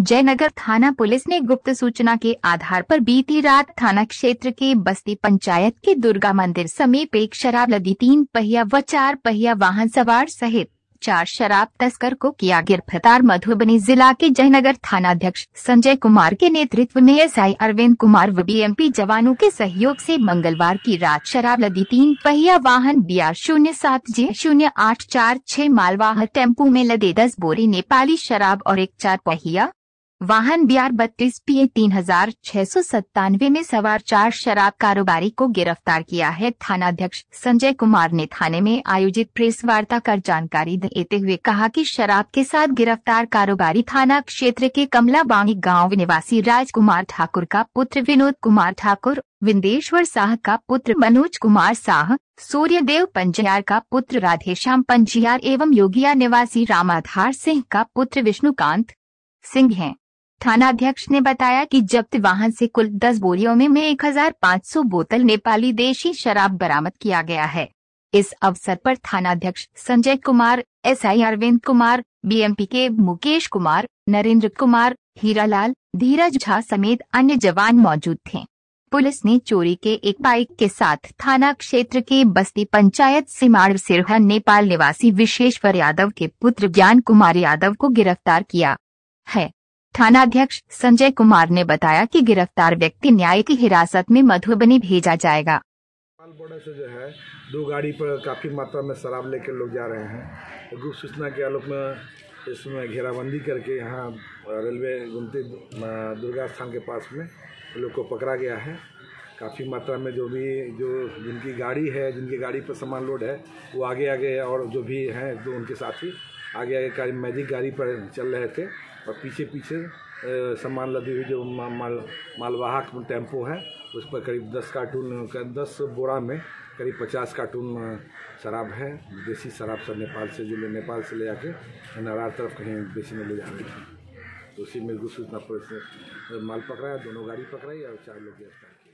जयनगर थाना पुलिस ने गुप्त सूचना के आधार पर बीती रात थाना क्षेत्र के बस्ती पंचायत के दुर्गा मंदिर समीप एक शराब लदी तीन पहिया व चार पहिया वाहन सवार सहित चार शराब तस्कर को किया गिरफ्तार मधुबनी जिला के जयनगर थाना अध्यक्ष संजय कुमार के नेतृत्व में एसआई अरविंद कुमार व बीएमपी जवानों के सहयोग से मंगलवार की रात शराब लदी तीन पहिया वाहन बी आर शून्य सात जे शून्य आठ चार छह मालवाह टेम्पू में लदे दस बोरी नेपाली शराब और एक चार पहिया वाहन बी आर बत्तीस पी ए तीन हजार छह सौ सत्तानवे में सवार चार शराब कारोबारी को गिरफ्तार किया है थाना अध्यक्ष संजय कुमार ने थाने में आयोजित प्रेस वार्ता कर जानकारी देते हुए कहा कि शराब के साथ गिरफ्तार कारोबारी थाना क्षेत्र के कमला बांगी गाँव निवासी राजकुमार ठाकुर का पुत्र विनोद कुमार ठाकुर विंदेश्वर साह का पुत्र मनोज कुमार सूर्य सूर्यदेव पंजियार का पुत्र राधेश्याम पंजियार एवं योगिया निवासी रामाधार सिंह का पुत्र विष्णुकांत सिंह हैं थानाध्यक्ष ने बताया कि जब्त वाहन से कुल 10 बोरियों में में 1500 बोतल नेपाली देशी शराब बरामद किया गया है इस अवसर पर थानाध्यक्ष संजय कुमार एसआई अरविंद कुमार बीएमपी के मुकेश कुमार नरेंद्र कुमार हीरालाल धीरज झा समेत अन्य जवान मौजूद थे पुलिस ने चोरी के एक बाइक के साथ थाना क्षेत्र के बस्ती पंचायत सिमाड़ सिरहन नेपाल निवासी विशेश्वर यादव के पुत्र ज्ञान कुमार यादव को गिरफ्तार किया है थानाध्यक्ष संजय कुमार ने बताया कि गिरफ्तार व्यक्ति न्यायिक हिरासत में मधुबनी भेजा जाएगा बॉर्डर से जो है दो गाड़ी पर काफ़ी मात्रा में शराब लेकर लोग जा रहे हैं गुप्त सूचना के आलोक में इसमें घेराबंदी करके यहाँ रेलवे गुमती दुर्गा स्थान के पास में लोग को पकड़ा गया है काफ़ी मात्रा में जो भी जो जिनकी गाड़ी है जिनकी गाड़ी पर सामान लोड है वो आगे आगे और जो भी हैं तो उनके साथी आगे आगे गाड़ी मैजिक गाड़ी पर चल रहे थे और पीछे पीछे सामान लदी हुई जो माल मालवाहक टेम्पो है उस पर करीब दस कार्टून दस बोरा में करीब पचास कार्टून शराब है देसी शराब सब नेपाल से जो नेपाल से ले जाके नरार तरफ कहीं में ले जा रहे थे तो उसी में सूचना पुलिस माल माल है दोनों गाड़ी पकड़ाई और चार लोग गिरफ्तार किए